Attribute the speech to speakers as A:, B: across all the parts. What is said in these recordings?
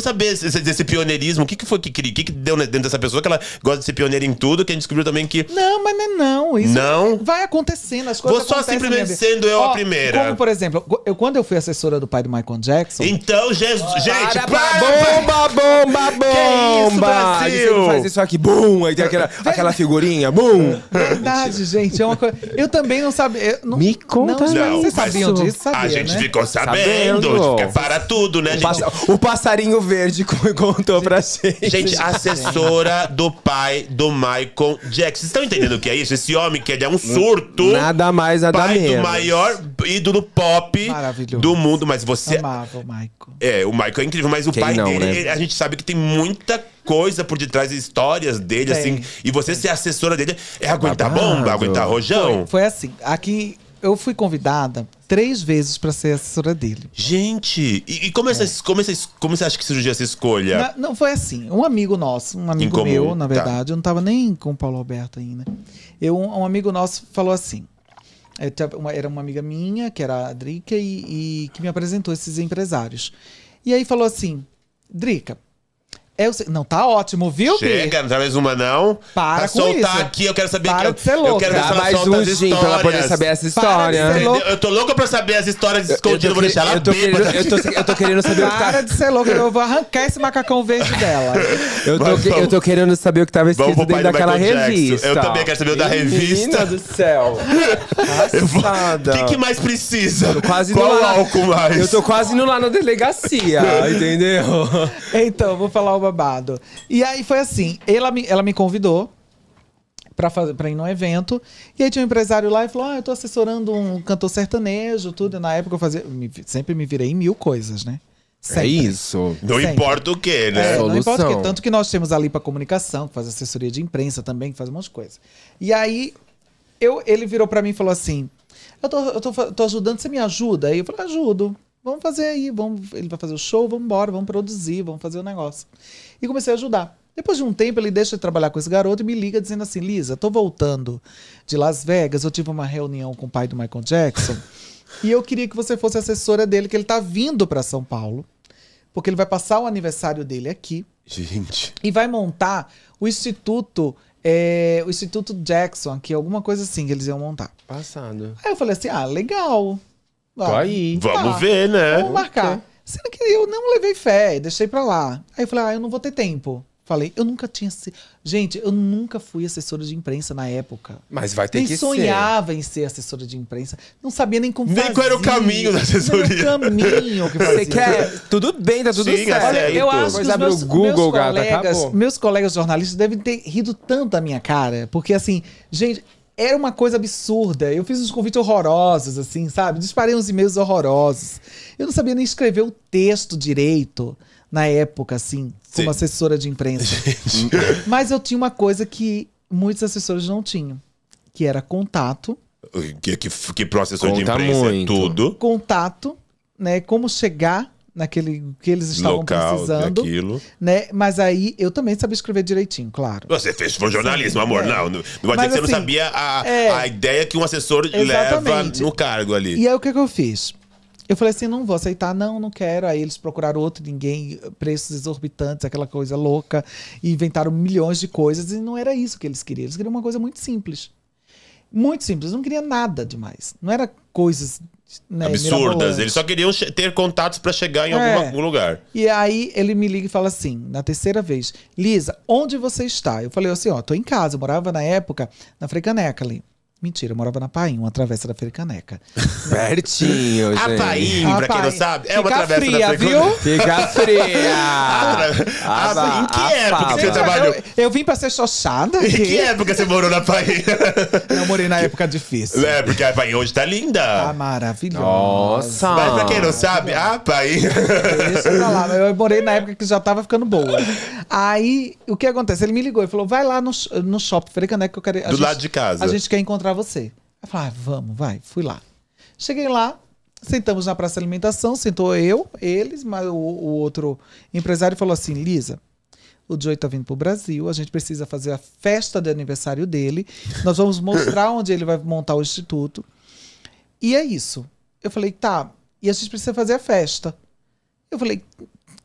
A: saber esse, esse pioneirismo. O que, que foi que, que, que deu dentro dessa pessoa que ela gosta de ser pioneira em tudo, que a gente descobriu também que.
B: Não, mas não é não. Isso não. vai acontecendo. As coisas Vou só simplesmente sendo eu a primeira. Como, por exemplo, eu, quando eu fui assessora do pai do Michael Jackson. Então, Jesus. Oh, gente, para, para, bomba, bomba, bomba! Que isso, Brasil? faz isso aqui, bum! Aí tem aquela, aquela
A: figurinha, bum!
B: Verdade, gente. É uma coisa. Eu também não sabia. Não, Me conta, não, não, Vocês sabiam disso? Sabia, a gente né? ficou sabendo. sabendo. para
A: tudo, né? O, gente... pass...
B: o passarinho
A: Verde contou pra gente. Gente, assessora do pai do Michael Jackson. Vocês estão entendendo o que é isso? Esse homem que é um surto. Nada mais, nada pai menos. do maior ídolo pop do mundo. Mas você. Amava o Michael. É, o Michael é incrível, mas o Quem pai não, dele, né? a gente sabe que tem muita coisa por detrás, histórias dele, assim. E você ser assessora dele é aguentar Babado. bomba, aguentar rojão. Foi,
B: foi, assim. Aqui eu fui convidada três vezes para ser assessora dele. Gente, e, e como, é. essa, como, essa, como você acha que surgiu
A: essa escolha? Na,
B: não, foi assim. Um amigo nosso, um amigo meu, na tá. verdade, tá. eu não estava nem com o Paulo Alberto ainda. Eu, um, amigo nosso falou assim. É, era uma amiga minha, que era a Drica, e, e que me apresentou esses empresários. E aí falou assim: Drica, é, eu sei. Não, tá ótimo, viu, Bi? Chega,
A: não traz mais uma, não. Para pra com soltar isso. aqui, eu quero saber. Para que eu, de ser louca. Eu quero saber mais as gin pra ela poder saber essa Para de história. ser louca. Eu tô louca pra saber as histórias escondidas. vou deixar ela eu tô, querendo, eu, tô, eu tô querendo saber o que tá- Para de ser louca, eu
B: vou arrancar esse macacão verde dela. Eu tô, vamos- eu tô
A: querendo saber o que tava tá escrito dentro daquela revista. Eu também quero saber o da revista.
B: Menina do céu. Passada. O que, que mais
A: precisa? Tô quase Qual álcool mais? Eu tô quase indo lá na delegacia, entendeu?
B: Então, vou falar uma babado. E aí foi assim, ela me, ela me convidou para ir num evento. E aí tinha um empresário lá e falou: Ah, eu tô assessorando um cantor sertanejo, tudo. E na época eu fazia. Me, sempre me virei em mil coisas, né? É sempre. É isso. Não sempre.
A: importa o que, né? É, não importa o que. Tanto
B: que nós temos ali para comunicação, que faz assessoria de imprensa também, que faz um monte de coisa. E aí eu, ele virou para mim e falou assim: Eu, tô, eu tô, tô ajudando, você me ajuda? Aí eu falei, ajudo. Vamos fazer aí, vamos, ele vai fazer o show, vamos embora, vamos produzir, vamos fazer o negócio. E comecei a ajudar. Depois de um tempo, ele deixa de trabalhar com esse garoto e me liga dizendo assim: Lisa, tô voltando de Las Vegas, eu tive uma reunião com o pai do Michael Jackson e eu queria que você fosse assessora dele, que ele tá vindo para São Paulo, porque ele vai passar o aniversário dele aqui.
A: Gente.
B: E vai montar o Instituto é, o Instituto Jackson aqui, alguma coisa assim que eles iam montar. Passado. Aí eu falei assim: ah, legal. Vai, Tô aí. Vamos tá, ver, né? Vamos marcar. Tá. Sendo que eu não levei fé, deixei pra lá. Aí eu falei, ah, eu não vou ter tempo. Falei, eu nunca tinha se. Gente, eu nunca fui assessora de imprensa na época. Mas vai ter nem que ser. Nem sonhava em ser assessora de imprensa. Não sabia nem como nem fazer. Nem qual era o caminho da assessoria. o caminho que você quer. Tudo bem, tá tudo Sim, é certo. Olha, eu acho que os meus, Google, meus, gata, colegas, acabou. meus colegas jornalistas devem ter rido tanto da minha cara. Porque assim, gente, era uma coisa absurda. Eu fiz uns convites horrorosos, assim, sabe? Disparei uns e-mails horrorosos. Eu não sabia nem escrever o texto direito na época, assim, como Sim. assessora de imprensa. Mas eu tinha uma coisa que muitos assessores não tinham, que era contato.
A: Que, que, que processo Conta de imprensa é muito. é tudo.
B: Contato, né? Como chegar naquele que eles estavam Local, precisando. Né? Mas aí eu também sabia escrever direitinho, claro.
A: Você fez foi jornalismo, amor. É. Não, não, não assim, você não assim, sabia a, é, a ideia que um assessor exatamente. leva no cargo ali. E
B: aí o que, é que eu fiz? Eu falei assim, não vou aceitar, não, não quero. Aí eles procuraram outro ninguém, preços exorbitantes, aquela coisa louca, e inventaram milhões de coisas, e não era isso que eles queriam. Eles queriam uma coisa muito simples. Muito simples, não queria nada demais. Não era coisas né, absurdas. Eles
A: só queriam ter contatos para chegar em é. algum lugar.
B: E aí ele me liga e fala assim, na terceira vez, Lisa, onde você está? Eu falei assim, ó, tô em casa. Eu morava na época na Frecaneca ali. Mentira, eu morava na Paim, uma travessa da Fericaneca. Pertinho, gente. A Paim, pra quem não sabe, é uma travessa fria, da Fericaneca. viu? Fica fria! a, a, a, em que época você trabalhou? Eu, eu, vim pra ser xoxada. Em que época você morou na Paim? eu morei na época difícil.
A: É, porque a Paim hoje tá linda. Tá maravilhosa. Nossa! Mas pra quem não
B: sabe, a Paim... Deixa eu falar, eu morei na época que já tava ficando boa. Aí, o que acontece? Ele me ligou e falou, vai lá no, no shopping Fericaneca que eu quero... Do gente, lado de casa. A gente quer encontrar encontrar você. Eu falei, ah, vamos, vai, fui lá. Cheguei lá, sentamos na praça de alimentação, sentou eu, eles, mas o, o outro empresário falou assim, Lisa, o Joey tá vindo pro Brasil, a gente precisa fazer a festa de aniversário dele, nós vamos mostrar onde ele vai montar o instituto. E é isso. Eu falei, tá, e a gente precisa fazer a festa. Eu falei,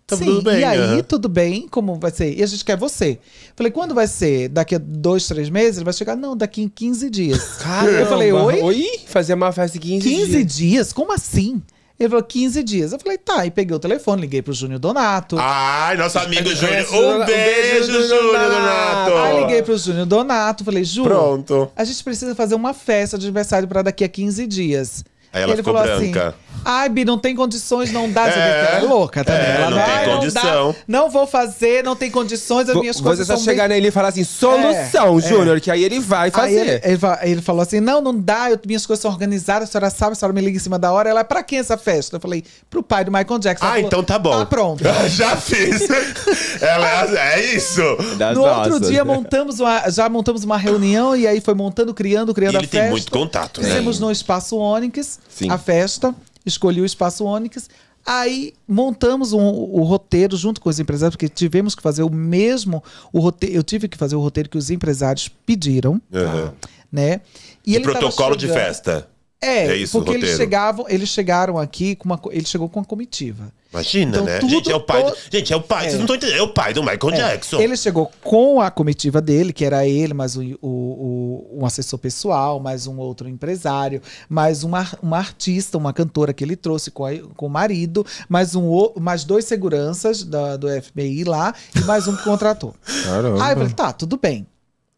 B: Tá Sim, tudo bem, e aí, tudo bem, como vai ser? E a gente quer você. Falei, quando vai ser? Daqui a dois, três meses? Ele vai chegar, não, daqui em 15 dias. Caramba. Eu falei, oi? Oi? Fazer uma festa em 15, 15 dias. 15 dias? Como assim? Ele falou 15 dias. Eu falei, tá. E peguei o telefone, liguei pro Júnior Donato. Ai,
A: nosso amigo tá Júnior. Um, um beijo, beijo Júnior Donato. Aí liguei
B: pro Júnior Donato, falei, Júnior. Pronto. A gente precisa fazer uma festa de aniversário pra daqui a 15 dias. Aí ela ele ficou assim, branca. Assim, Ai, Bi, não tem condições, não dá. É, é louca também. Tá é, ela não tem condição. Não, dá, não, vou fazer, não tem condições, as minhas Você coisas só chegar nele e falar assim, solução, é, é. Júnior, é. que aí ele vai fazer. Ele, ele, ele, falou assim, não, não dá, eu, minhas coisas são organizadas, a senhora sabe, a senhora me liga em cima da hora. Ela, é pra quem essa festa? Eu falei, pro pai do Michael Jackson. Ah, falou, então tá bom. Tá pronto. já fiz.
A: ela, é isso. Das no nossas. outro dia,
B: montamos uma, já montamos uma reunião e aí foi montando, criando, criando e a ele festa. ele tem muito contato, né? Fizemos no Espaço Onyx. Sim. a festa, escolhi o espaço Onyx Aí montamos um, o roteiro junto com os empresários, porque tivemos que fazer o mesmo o roteiro. Eu tive que fazer o roteiro que os empresários pediram, uhum. né? E o protocolo de festa.
A: É, é isso, porque eles
B: chegavam, eles chegaram aqui com uma, ele chegou com uma comitiva.
A: Imagina, então, né? gente, é o pai. Todo... Gente, é o pai. É. Vocês não estão entendendo. É o pai do Michael é. Jackson. Ele
B: chegou com a comitiva dele, que era ele, mais o, o, o, um assessor pessoal, mais um outro empresário, mais uma, uma artista, uma cantora que ele trouxe com, a, com o marido, mais, um, mais dois seguranças da, do FBI lá e mais um que contratou.
A: Caramba. Aí eu falei,
B: tá, tudo bem.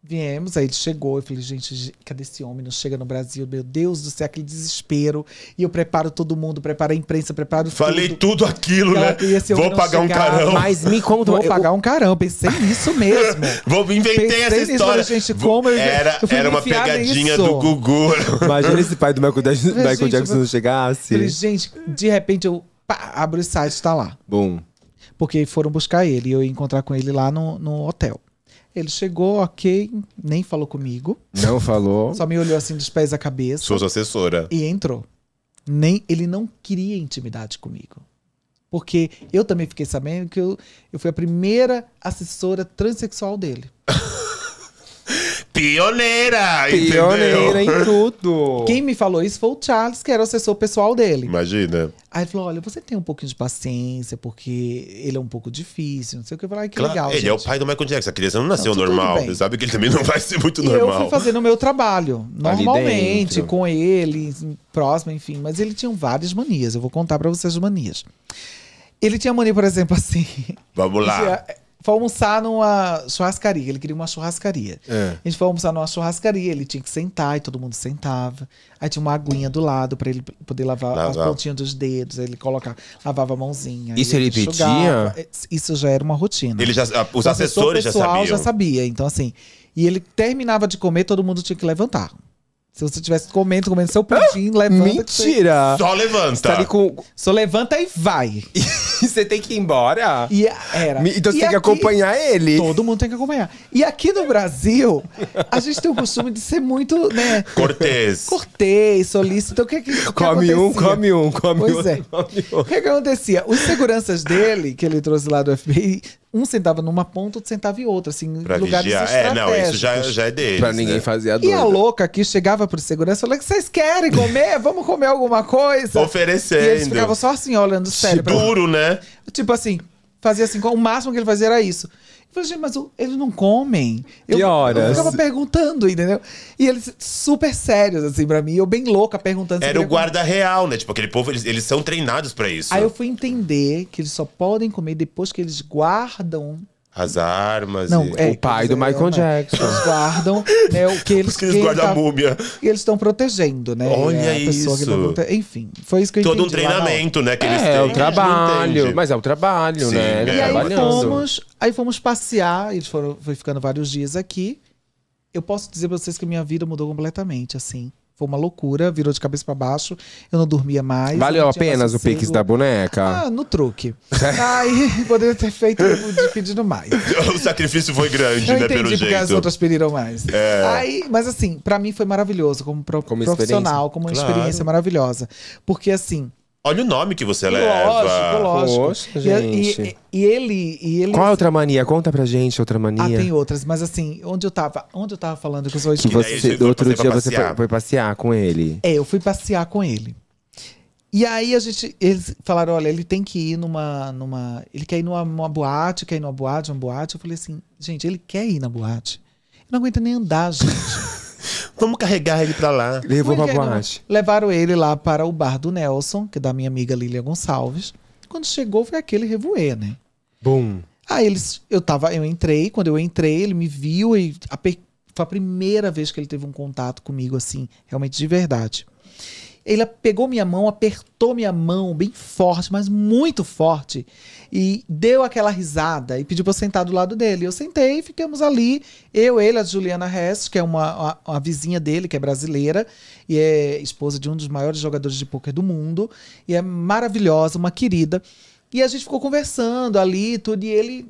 B: Viemos, aí ele chegou, eu falei, gente, cadê esse homem? Não chega no Brasil, meu Deus do céu, aquele desespero. E eu preparo todo mundo, preparo a imprensa, preparo Falei tudo, tudo aquilo, né? Vou pagar chegar, um carão. Mas me conta. Vou eu... pagar um carão, pensei nisso mesmo. Vou, inventei pensei essa história. gente, como eu, era eu era uma pegadinha do Gugu.
A: Imagina esse pai do Michael, da... Michael gente, Jackson se não chegasse. Falei, gente,
B: de repente eu pá, abro o site, tá lá. Bom. Porque foram buscar ele e eu ia encontrar com ele lá no, no hotel. Ele chegou, ok, nem falou comigo. Não
A: falou. Só
B: me olhou assim dos pés à cabeça. Sua
A: assessora.
B: E entrou. Nem, ele não queria intimidade comigo. Porque eu também fiquei sabendo que eu, eu fui a primeira assessora transexual dele. pioneira, Pioneira entendeu? em tudo. Quem me falou isso foi o Charles, que era o assessor pessoal dele. Imagina. Aí ele falou: olha, você tem um pouquinho de paciência, porque ele é um pouco difícil, não sei o que. Eu falei, que claro, legal. Ele gente. é o
A: pai do Michael Jackson, a criança não nasceu não, normal. Você sabe que ele também não vai ser muito normal. Eu fui fazendo
B: o meu trabalho, normalmente, com ele, próximo, enfim. Mas ele tinha várias manias. Eu vou contar para vocês as manias. Ele tinha mania, por exemplo, assim. Vamos lá. foi almoçar numa churrascaria. Ele queria uma churrascaria. É. A gente foi almoçar numa churrascaria, ele tinha que sentar e todo mundo sentava. Aí tinha uma aguinha do lado para ele poder lavar as pontinhas dos dedos. Aí ele colocava, lavava a mãozinha. Isso ele pedia? enxugava. É, isso já era uma rotina. Ele já, ah, os Então, a pessoa- assessores já pessoal sabiam. já sabia. Então, assim. E ele terminava de comer, todo mundo tinha que levantar. Se você tivesse comendo, comendo seu pudim, ah, levanta. Mentira! Você... Só levanta. Tá com... Só levanta e vai. E você tem que ir embora? E era. Então você e tem aqui, que acompanhar ele. Todo mundo tem que acompanhar. E aqui no Brasil, a gente tem o costume de ser muito, né? Cortês. Cortês, solícito. Então, o que, é que, come um, come um, come um. Pois é. Um. O que, é que acontecia? Os seguranças dele, que ele trouxe lá do FBI, um sentava numa ponta, outro sentava em outra, assim, pra lugares vigiar. É, não, isso já, é já é deles. Pra ninguém né? fazer a E a louca aqui chegava pro segurança e falava, vocês querem comer? Vamos comer alguma coisa? Oferecendo. E eles ficavam só assim, olhando sério. Duro, pra... né? Tipo assim, fazia assim, o máximo que ele fazia era isso falei, gente, mas eles não comem. Eu, que horas? Eu ficava perguntando, entendeu? E eles super sérios, assim, pra mim. Eu bem louca perguntando. Era o guarda comer.
A: real, né? Tipo, aquele povo, eles, eles são treinados para isso. Aí eu
B: fui entender que eles só podem comer depois que eles guardam as armas. Não, e... é, o pai do é, Michael é, é, Jackson. Eles guardam né, o que eles, que eles guardam tá, a múmia. E eles estão protegendo, né? Olha é isso. Tá, enfim, foi isso que eu Todo entendi. Todo um treinamento, né? Que eles é, têm. É o trabalho. Mas
A: é o trabalho, Sim, né? É. E aí fomos,
B: aí fomos passear, eles foram foi ficando vários dias aqui. Eu posso dizer pra vocês que minha vida mudou completamente, assim. Foi uma loucura, virou de cabeça para baixo, eu não dormia mais. Valeu apenas o pix da boneca? Ah, no truque. Aí poderia ter feito pedindo mais.
A: o sacrifício foi grande, eu né, pelo jeito. porque as outras
B: pediram mais.
A: É. Aí,
B: mas assim, para mim foi maravilhoso como, pro, como profissional, como uma claro. experiência maravilhosa. Porque assim, Olha o nome que você lógico, leva. Lógico, lógico. E, é- e, e, ele, e ele. Qual
A: é outra mania? Conta pra gente outra mania. Ah, tem
B: outras, mas assim, onde eu tava, onde eu tava falando com os dois que você, Outro dia você foi,
A: foi passear com ele.
B: É, eu fui passear com ele. E aí a gente, eles falaram, olha, ele tem que ir numa, numa, ele quer ir numa, numa boate, quer ir numa boate, uma boate. Eu falei assim, gente, ele quer ir na boate. Eu não aguento nem andar, gente. Vamos carregar ele pra lá. Levou pra é, boate. Levaram ele lá para o bar do Nelson, que é da minha amiga Lilia Gonçalves. Quando chegou, foi aquele revoê, né? Bom. Aí eles, eu tava, eu entrei, quando eu entrei, ele me viu e a, foi a primeira vez que ele teve um contato comigo, assim, realmente de verdade. Ele pegou minha mão, apertou minha mão bem forte, mas muito forte, e deu aquela risada e pediu para eu sentar do lado dele. Eu sentei e ficamos ali, eu, ele, a Juliana Hess, que é uma, uma, uma, vizinha dele, que é brasileira e é esposa de um dos maiores jogadores de pôquer do mundo, e é maravilhosa, uma querida. E a gente ficou conversando ali, tudo, e ele.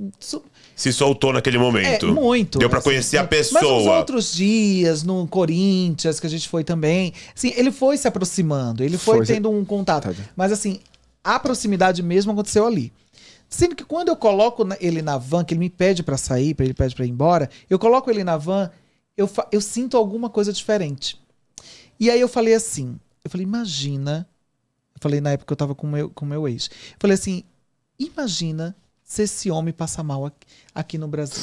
A: Se soltou naquele momento. É, muito. Deu para assim, conhecer a pessoa. Mas nos
B: outros dias, no Corinthians, que a gente foi também. Assim, ele foi se aproximando, ele foi, foi tendo um contato. Tá Mas assim, a proximidade mesmo aconteceu ali. Sendo que quando eu coloco ele na van, que ele me pede para sair, ele pede para ir embora, eu coloco ele na van, eu, eu sinto alguma coisa diferente. E aí eu falei assim, eu falei, imagina falei na época que eu tava com meu, com meu ex. Falei assim: imagina se esse homem passa mal aqui no Brasil.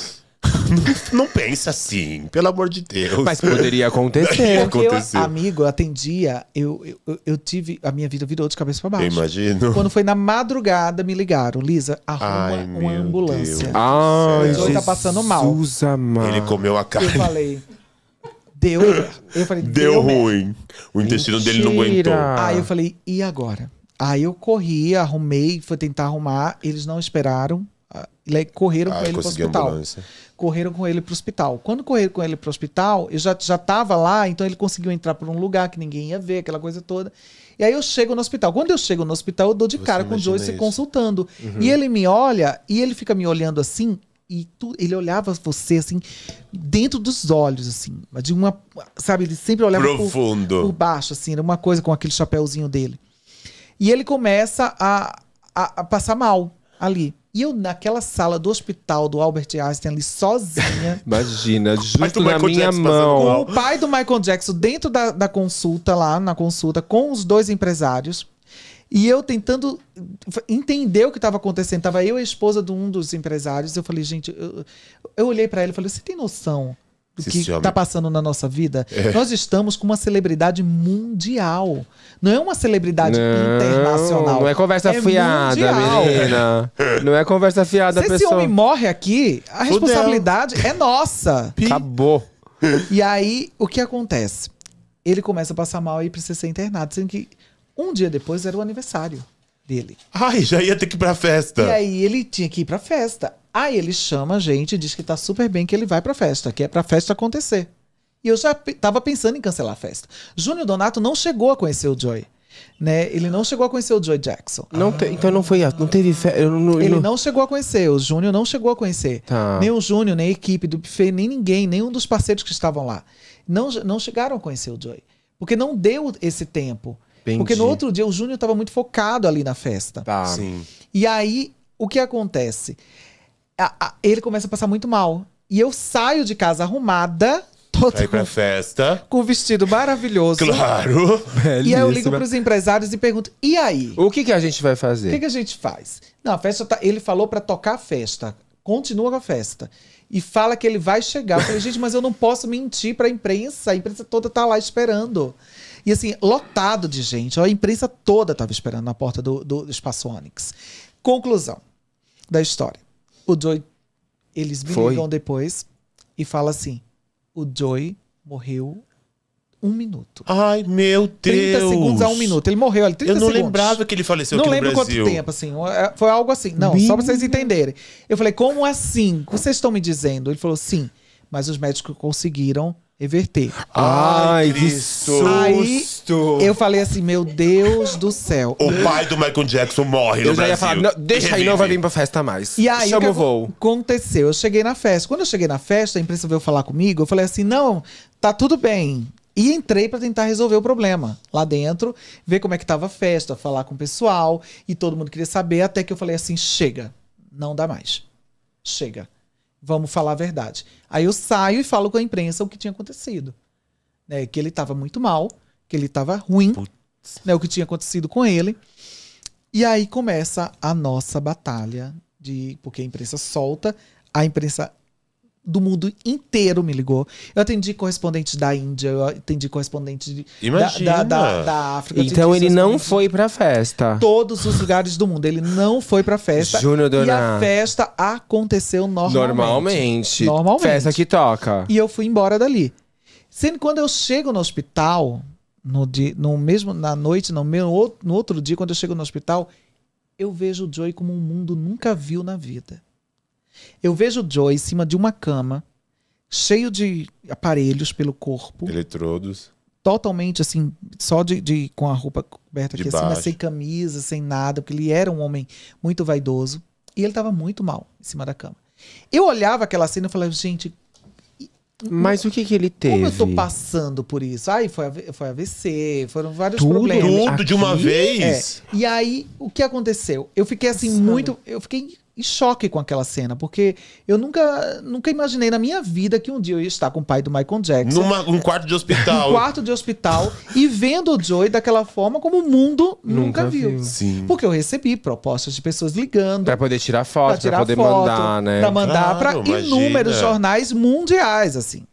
A: Não pensa assim, pelo amor de Deus. Mas poderia acontecer. Eu,
B: amigo, atendia, eu, eu, eu, tive. A minha vida virou de cabeça pra baixo.
A: imagino. Quando
B: foi na madrugada, me ligaram. Lisa, arruma Ai, uma ambulância. Deus. Ai, Jesus. Tá passando mal. Amado. Ele comeu a carne. Eu falei. Deu Eu falei, deu, deu
A: ruim. O intestino Mentira. dele não aguentou. Aí eu
B: falei, e agora? Aí eu corri, arrumei, fui tentar arrumar, eles não esperaram. Ah, correram ah, com ele pro hospital. Ambulância. Correram com ele pro hospital. Quando correram com ele pro hospital, eu já, já tava lá, então ele conseguiu entrar por um lugar que ninguém ia ver, aquela coisa toda. E aí eu chego no hospital. Quando eu chego no hospital, eu dou de Você cara com o Joyce isso. consultando. Uhum. E ele me olha e ele fica me olhando assim e tu, ele olhava você assim dentro dos olhos assim, de uma, sabe, ele sempre olhava profundo por, por baixo assim, era uma coisa com aquele chapéuzinho dele. E ele começa a, a, a passar mal ali. E eu naquela sala do hospital do Albert Einstein ali sozinha.
A: Imagina, justo na Michael minha Jackson mão. O
B: pai do Michael Jackson dentro da, da consulta lá, na consulta, com os dois empresários. E eu tentando entendeu o que estava acontecendo. Tava eu e a esposa de um dos empresários. Eu falei, gente, eu, eu olhei para ele e falei, você tem noção do Esse que está passando na nossa vida? É. Nós estamos com uma celebridade mundial. Não é uma celebridade não, internacional. Não é conversa é fiada, mundial. menina. Não é conversa fiada, Se pessoa. esse homem morre aqui, a Fudeu. responsabilidade é nossa. Acabou. E aí, o que acontece? Ele começa a passar mal e precisa ser internado, sendo que um dia depois era o aniversário
A: dele. Ai, já ia ter que ir pra festa. E
B: aí ele tinha que ir pra festa. Aí ele chama a gente, diz que tá super bem que ele vai pra festa, que é pra festa acontecer. E eu já tava pensando em cancelar a festa. Júnior Donato não chegou a conhecer o Joy. Né? Ele não chegou a conhecer o Joy Jackson. Não te, então não foi. Não teve. Fe, eu não, eu ele não... não... chegou a conhecer, o Júnior não chegou a conhecer. Tá. Nem o Júnior, nem a equipe do buffet, nem ninguém, nenhum dos parceiros que estavam lá. Não, não chegaram a conhecer o Joy. Porque não deu esse tempo. Entendi. Porque no outro dia o Júnior estava muito focado ali na festa. Tá. Sim. E aí, o que acontece? A, a, ele começa a passar muito mal. E eu saio de casa arrumada, todo pra pra com, festa. Com um vestido maravilhoso. Claro. E aí eu ligo pros empresários e pergunto: e aí? O que, que a gente vai fazer? O que, que a gente faz? Não, a festa tá, Ele falou para tocar a festa. Continua com a festa. E fala que ele vai chegar. Eu falei, gente, mas eu não posso mentir pra imprensa. A imprensa toda tá lá esperando. E assim, lotado de gente. A imprensa toda estava esperando na porta do, do, do Espaço Onyx. Conclusão da história. O Joy. Eles me Foi. ligam depois e fala assim: o Joy morreu um minuto. Ai, meu Deus! 30 segundos a um minuto. Ele morreu ali, 30 segundos. Eu não segundos. lembrava que ele faleceu não aqui no Brasil. Não lembro quanto tempo, assim. É, foi algo assim. Não, Minha. só pra vocês entenderem. Eu falei, como assim? Vocês estão me dizendo? Ele falou, sim. Mas os médicos conseguiram reverter. Ai, que susto! Aí eu falei assim, meu Deus do céu. O pai
A: do Michael Jackson morre eu no Brasil. Falar, não, deixa aí, não vai vir pra festa mais. E aí, Chama o, que voo.
B: aconteceu? Eu cheguei na festa. Quando eu cheguei na festa, a imprensa veio falar comigo. Eu falei assim, não, tá tudo bem. E entrei para tentar resolver o problema lá dentro, ver como é que tava a festa, falar com o pessoal. E todo mundo queria saber, até que eu falei assim, chega, não dá mais. Chega Vamos falar a verdade. Aí eu saio e falo com a imprensa o que tinha acontecido. Né? Que ele estava muito mal, que ele estava ruim, né? o que tinha acontecido com ele. E aí começa a nossa batalha de porque a imprensa solta, a imprensa do mundo inteiro me ligou. Eu atendi correspondente da Índia, eu atendi correspondente da, da, da, da, África. Então ele não foi pra
A: festa.
B: Todos os lugares do mundo. Ele não foi pra festa. Júnior Dona. E a festa aconteceu normalmente. Normalmente. Normalmente. Festa que toca. E eu fui embora dali. Sendo quando eu chego no hospital, no, dia, no mesmo na noite, no, meu, no outro dia, quando eu chego no hospital, eu vejo o Joey como um mundo nunca viu na vida. Eu vejo o Joe em cima de uma cama, cheio de aparelhos pelo corpo.
A: Eletrodos.
B: Totalmente assim, só de, de com a roupa coberta aqui assim, mas sem camisa, sem nada, porque ele era um homem muito vaidoso. E ele estava muito mal em cima da cama. Eu olhava aquela cena e falava, gente. Mas o que, que ele teve? Como eu tô passando por isso? Ah, foi, foi AVC, foram vários tudo, problemas. Tudo de uma Aqui? vez? É. E aí, o que aconteceu? Eu fiquei assim, Nossa. muito. Eu fiquei em choque com aquela cena, porque eu nunca, nunca imaginei na minha vida que um dia eu ia estar com o pai do Michael Jackson. Numa, num
A: quarto de hospital. um
B: quarto de hospital e vendo o Joey daquela forma como o mundo
A: nunca, nunca viu. viu.
B: Porque eu recebi propostas de pessoas ligando.
A: Pra poder tirar foto, pra, tirar pra poder foto, mandar, né? Pra mandar pra imagina. inúmeros jornais
B: mundiais, assim.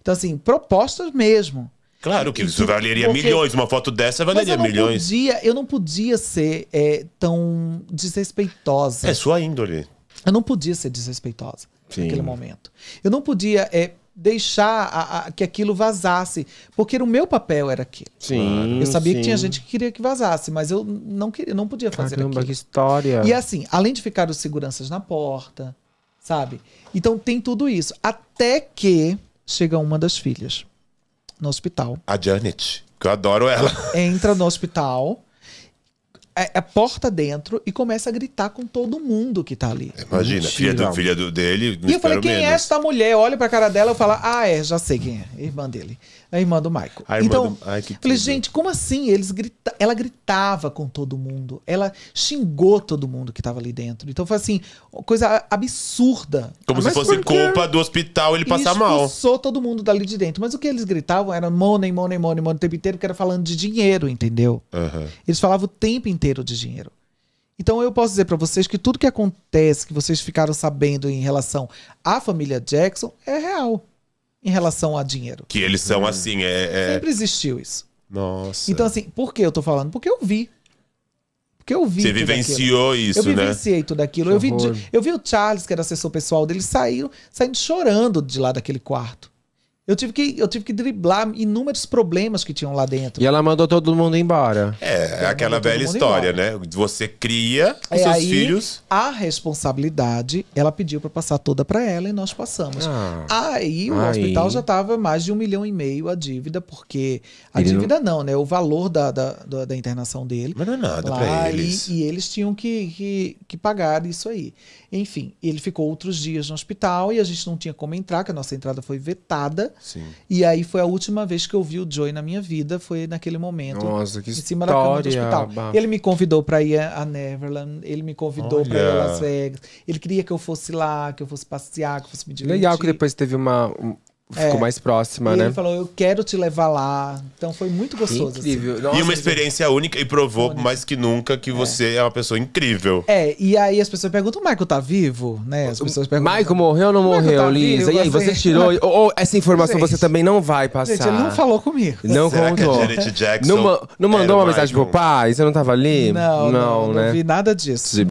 B: Então, assim, propostas mesmo.
A: Claro que e isso é valeria milhões. Uma foto dessa valeria Mas eu milhões.
B: Podia, eu não podia ser é, tão desrespeitosa. É
A: sua índole.
B: Eu não podia ser desrespeitosa Sim. naquele momento. Eu não podia é, deixar a, a, que aquilo vazasse, porque o meu papel era aquele. Sim, eu sabia sim. que tinha gente que queria que vazasse, mas eu não queria, não podia fazer Caramba, aquilo. que história. E assim, além de ficar os seguranças na porta, sabe? Então tem tudo isso, até que chega uma das filhas no hospital.
A: A Janet, que eu adoro ela.
B: Entra no hospital, a, é, é porta dentro e começa a gritar com todo mundo que tá ali. Imagina, filha, do,
A: filha do, dele. E eu falei: quem é menos. é esta
B: mulher? Olha pra cara dela e fala: ah, é, já sei quem é, irmã dele a irmã do Michael. Irmã então, do... Ai, falei, gente, como assim? Eles grita... Ela gritava com todo mundo. Ela xingou todo mundo que estava ali dentro. Então foi assim, coisa absurda. Como ah, se fosse culpa
A: do hospital ele passar mal.
B: Expulsou todo mundo dali de dentro. Mas o que eles gritavam era money, money, money, money o tempo inteiro, que era falando de dinheiro, entendeu? Uhum. Eles falavam o tempo inteiro de dinheiro. Então eu posso dizer para vocês que tudo que acontece, que vocês ficaram sabendo em relação à família Jackson, é real em relação a dinheiro.
A: Que eles são hum. assim, é, é... Sempre
B: existiu isso.
A: Nossa.
B: Então, assim, por que eu tô falando? Porque eu vi. Porque eu vi. Você vivenciou isso, eu né? Eu vivenciei tudo aquilo. Eu vi, eu vi o Charles, que era assessor pessoal dele, saindo, saindo chorando de lá daquele quarto. Eu tive que, eu tive que driblar inúmeros problemas que tinham lá dentro.
A: E ela mandou todo mundo embora. É, é aquela velha história, embora. né? Você cria os é, seus aí, filhos.
B: A responsabilidade, ela pediu para passar toda para ela e nós passamos. Ah, aí o aí. hospital já tava mais de um milhão e meio a dívida, porque. A ele dívida não... não... né? O valor da, da, da, da internação dele. Mas não é nada pra eles. E, e eles tinham que, que, que pagar isso aí. Enfim, ele ficou outros dias no hospital e a gente não tinha como entrar, que a nossa entrada foi vetada. Sim. E aí foi a última vez que eu vi o Joey na minha vida, foi naquele momento. Nossa, que em cima história, da cama do hospital. Ele me convidou para ir a Neverland, ele me convidou para ir a Las Vegas. Ele queria que eu fosse lá, que eu fosse passear, que eu fosse me divertir. Legal que depois teve uma Ficou é. mais próxima, e né? Ele falou, eu quero te levar lá. Então foi muito gostoso. Assim. Incrível. Assim. Nossa, e uma
A: experiência única e provou, única. mais que nunca, que é. você é uma pessoa incrível.
B: É, e aí as pessoas perguntam, o Michael tá vivo? Né? As pessoas perguntam. Michael morreu ou não morreu, tá Lisa? Vivo, e aí, você, assim, você tirou. Ou, ou essa informação gente, você também não vai passar. Gente, ele não falou comigo. Não Será contou. Jackson não, não mandou uma mensagem pro pai?
A: Você não tava ali? Não, não, não, né? não vi nada disso. De